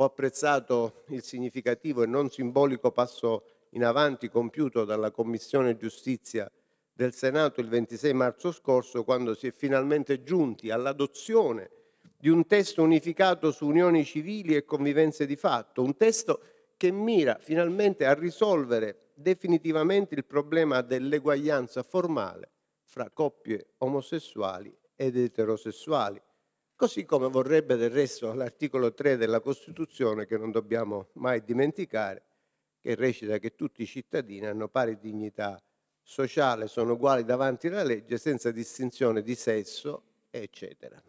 Ho apprezzato il significativo e non simbolico passo in avanti compiuto dalla Commissione Giustizia del Senato il 26 marzo scorso, quando si è finalmente giunti all'adozione di un testo unificato su unioni civili e convivenze di fatto, un testo che mira finalmente a risolvere definitivamente il problema dell'eguaglianza formale fra coppie omosessuali ed eterosessuali così come vorrebbe del resto l'articolo 3 della Costituzione che non dobbiamo mai dimenticare, che recita che tutti i cittadini hanno pari dignità sociale, sono uguali davanti alla legge senza distinzione di sesso, eccetera.